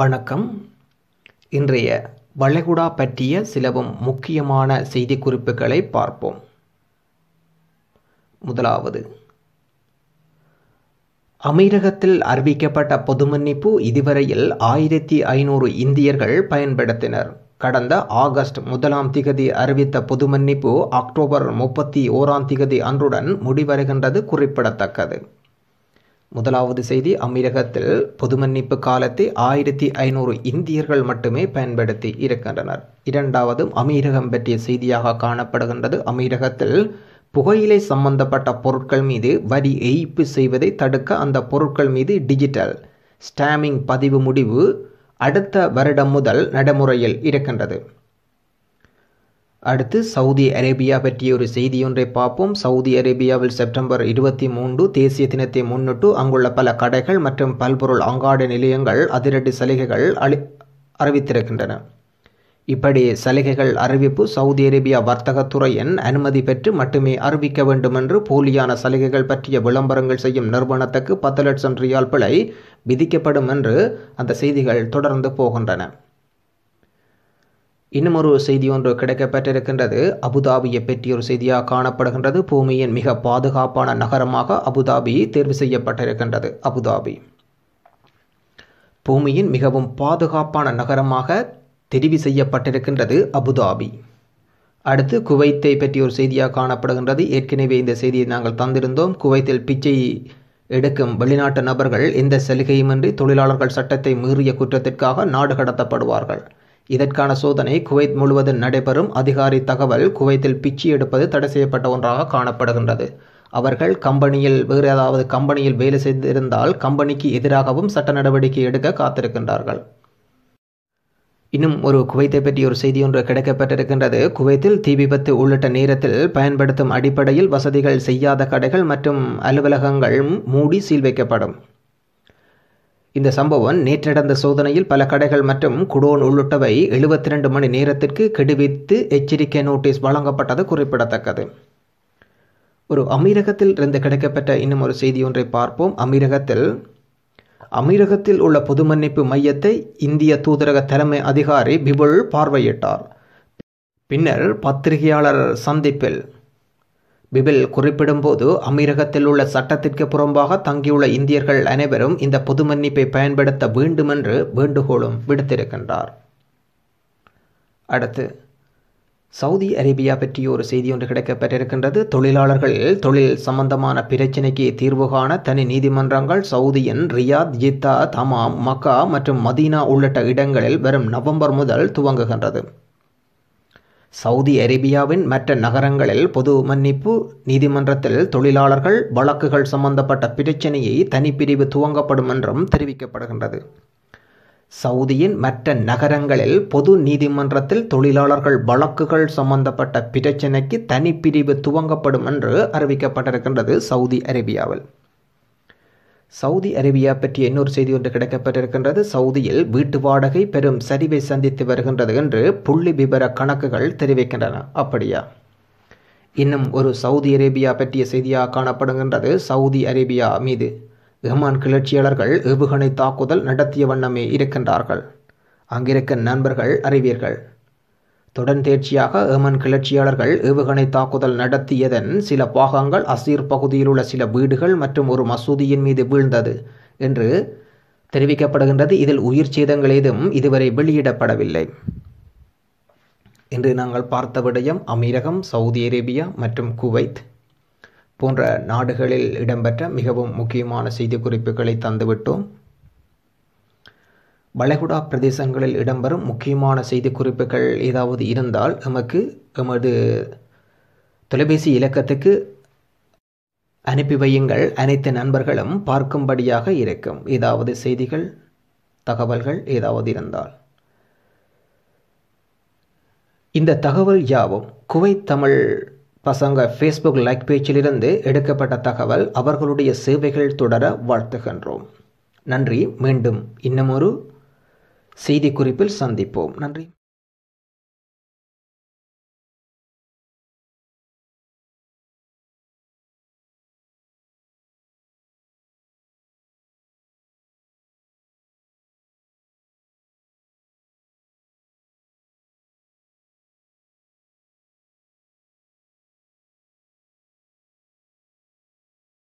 வணக்கம் இன்றைய வளைகுடா பற்றிய சிலவும் முக்கியமான செய்தி குறிப்புகளை பார்ப்போம் முதலாவது அமீரகத்தில் அறிவிக்கப்பட்ட பொது மன்னிப்பு இதுவரையில் ஆயிரத்தி ஐநூறு இந்தியர்கள் பயன்படுத்தினர் கடந்த ஆகஸ்ட் முதலாம் திகதி அறிவித்த பொது மன்னிப்பு அக்டோபர் முப்பத்தி ஓராம் திகதி அன்றுடன் முடிவடைகின்றது குறிப்பிடத்தக்கது முதலாவது செய்தி அமீரகத்தில் பொது மன்னிப்பு காலத்தை ஆயிரத்தி ஐநூறு இந்தியர்கள் மட்டுமே பயன்படுத்தி இருக்கின்றனர் இரண்டாவதும் அமீரகம் பற்றிய செய்தியாக காணப்படுகின்றது அமீரகத்தில் புகையிலை சம்பந்தப்பட்ட பொருட்கள் மீது வரி ஏய்ப்பு செய்வதை தடுக்க அந்த பொருட்கள் மீது டிஜிட்டல் ஸ்டாமிங் பதிவு முடிவு அடுத்த வருடம் முதல் நடைமுறையில் இருக்கின்றது அடுத்து சவுதி அரேபியா பற்றிய ஒரு செய்தி ஒன்றை பார்ப்போம் சவுதி அரேபியாவில் செப்டம்பர் இருபத்தி மூன்று தேசிய தினத்தை முன்னிட்டு அங்குள்ள பல கடைகள் மற்றும் பல்பொருள் அங்காடி நிலையங்கள் அதிரடி சலுகைகள் அளி அறிவித்திருக்கின்றன இப்படி சலுகைகள் அறிவிப்பு சவுதி அரேபியா வர்த்தகத்துறையின் அனுமதி பெற்று மட்டுமே அறிவிக்க வேண்டுமென்று போலியான சலுகைகள் பற்றிய விளம்பரங்கள் செய்யும் நிறுவனத்துக்கு பத்து லட்சம் ரியால் பிழை விதிக்கப்படும் என்று அந்த செய்திகள் தொடர்ந்து போகின்றன இன்னும் ஒரு செய்தி ஒன்று கிடைக்கப்பட்டிருக்கின்றது அபுதாபியை பற்றிய ஒரு செய்தியாக காணப்படுகின்றது பூமியின் மிக பாதுகாப்பான நகரமாக அபுதாபி தேர்வு செய்யப்பட்டிருக்கின்றது அபுதாபி பூமியின் மிகவும் பாதுகாப்பான நகரமாக தெரிவு செய்யப்பட்டிருக்கின்றது அபுதாபி அடுத்து குவைத்தை பற்றி ஒரு செய்தியாக காணப்படுகின்றது ஏற்கனவே இந்த செய்தியை நாங்கள் தந்திருந்தோம் குவைத்தில் பிச்சை எடுக்கும் வெளிநாட்டு நபர்கள் எந்த சலுகையுமின்றி தொழிலாளர்கள் சட்டத்தை மீறிய குற்றத்திற்காக நாடு கடத்தப்படுவார்கள் இதற்கான சோதனை குவைத் முழுவதும் நடைபெறும் அதிகாரி தகவல் குவைத்தில் பிச்சி எடுப்பது தடை செய்யப்பட்ட ஒன்றாக காணப்படுகின்றது அவர்கள் கம்பெனியில் வேறு ஏதாவது கம்பெனியில் வேலை செய்திருந்தால் கம்பெனிக்கு எதிராகவும் சட்ட நடவடிக்கை எடுக்க காத்திருக்கின்றார்கள் இன்னும் ஒரு குவைத்தை பற்றி ஒரு செய்தி ஒன்று கிடைக்கப்பட்டிருக்கின்றது குவைத்தில் தீ விபத்து உள்ளிட்ட நேரத்தில் பயன்படுத்தும் அடிப்படையில் வசதிகள் செய்யாத கடைகள் மற்றும் அலுவலகங்கள் மூடி சீல் வைக்கப்படும் இந்த சம்பவம் நேற்று நடந்த சோதனையில் பல கடைகள் மற்றும் குடோன் உள்ளிட்டவை எழுபத்தி ரெண்டு மணி நேரத்திற்கு கெடுவித்து எச்சரிக்கை நோட்டீஸ் வழங்கப்பட்டது குறிப்பிடத்தக்கது ஒரு அமீரகத்தில் இருந்து கிடைக்கப்பட்ட இன்னும் ஒரு செய்தி ஒன்றை பார்ப்போம் அமீரகத்தில் அமீரகத்தில் உள்ள பொது மன்னிப்பு மையத்தை இந்திய தூதரக தலைமை அதிகாரி பிபுல் பார்வையிட்டார் பின்னர் பத்திரிகையாளர் சந்திப்பில் பிபில் குறிப்பிடும்போது அமீரகத்தில் உள்ள சட்டத்திற்கு புறம்பாக தங்கியுள்ள இந்தியர்கள் அனைவரும் இந்த பொது மன்னிப்பை பயன்படுத்த வேண்டுமென்று வேண்டுகோளும் விடுத்திருக்கின்றார் அடுத்து சவுதி அரேபியா பற்றிய ஒரு செய்தி ஒன்று கிடைக்கப்பட்டிருக்கின்றது தொழிலாளர்கள் தொழில் சம்பந்தமான பிரச்சினைக்கு தீர்வு காண தனி நீதிமன்றங்கள் சவுதியின் ரியாத் ஜித்தா தமாம் மக்கா மற்றும் மதீனா உள்ளிட்ட இடங்களில் வரும் நவம்பர் முதல் துவங்குகின்றது சவுதி அரேபியாவின் மற்ற நகரங்களில் பொது மன்னிப்பு நீதிமன்றத்தில் தொழிலாளர்கள் வழக்குகள் சம்பந்தப்பட்ட பிரச்சினையை தனிப்பிரிவு துவங்கப்படும் என்றும் தெரிவிக்கப்படுகின்றது சவுதியின் மற்ற நகரங்களில் பொது நீதிமன்றத்தில் தொழிலாளர்கள் வழக்குகள் சம்பந்தப்பட்ட பிரச்சினைக்கு தனிப்பிரிவு துவங்கப்படும் என்று அறிவிக்கப்பட்டிருக்கின்றது சவுதி அரேபியாவில் சவுதி அரேபியா பற்றிய இன்னொரு செய்தி ஒன்று கிடைக்கப்பட்டிருக்கின்றது சவுதியில் வீட்டு வாடகை பெரும் சரிவை சந்தித்து வருகின்றது என்று புள்ளி விபர கணக்குகள் தெரிவிக்கின்றன அப்படியா இன்னும் ஒரு சவுதி அரேபியா பற்றிய செய்தியாக காணப்படுகின்றது சவுதி அரேபியா மீது ரஹ்மான் கிளர்ச்சியாளர்கள் ஏவுகணை தாக்குதல் நடத்திய வண்ணமே இருக்கின்றார்கள் அங்கிருக்க நண்பர்கள் அறிவீர்கள் தொடர்ந்தேர்ச்சியாக ஏமன் கிளர்ச்சியாளர்கள் ஏவுகணை தாக்குதல் நடத்தியதன் சில பாகங்கள் அசீர் பகுதியிலுள்ள சில வீடுகள் மற்றும் ஒரு மசூதியின் மீது வீழ்ந்தது என்று தெரிவிக்கப்படுகின்றது இதில் உயிர் சேதங்கள் ஏதும் இதுவரை வெளியிடப்படவில்லை இன்று நாங்கள் பார்த்த விடயம் அமீரகம் சவுதி அரேபியா மற்றும் குவைத் போன்ற நாடுகளில் இடம்பெற்ற மிகவும் முக்கியமான செய்தி குறிப்புகளை தந்துவிட்டோம் வளைகுடா பிரதேசங்களில் இடம்பெறும் முக்கியமான செய்தி குறிப்புகள் ஏதாவது இருந்தால் நமக்கு எமது தொலைபேசி இலக்கத்துக்கு அனுப்பி வையுங்கள் அனைத்து நண்பர்களும் பார்க்கும்படியாக இருக்கும் ஏதாவது செய்திகள் தகவல்கள் ஏதாவது இருந்தால் இந்த தகவல் யாவும் குவைத் தமிழ் பசங்க ஃபேஸ்புக் லைக் பேஜிலிருந்து எடுக்கப்பட்ட தகவல் அவர்களுடைய சேவைகள் தொடர வாழ்த்துகின்றோம் நன்றி மீண்டும் இன்னமொரு செய்திக்குறிப்பில் சந்திப்போம் நன்றி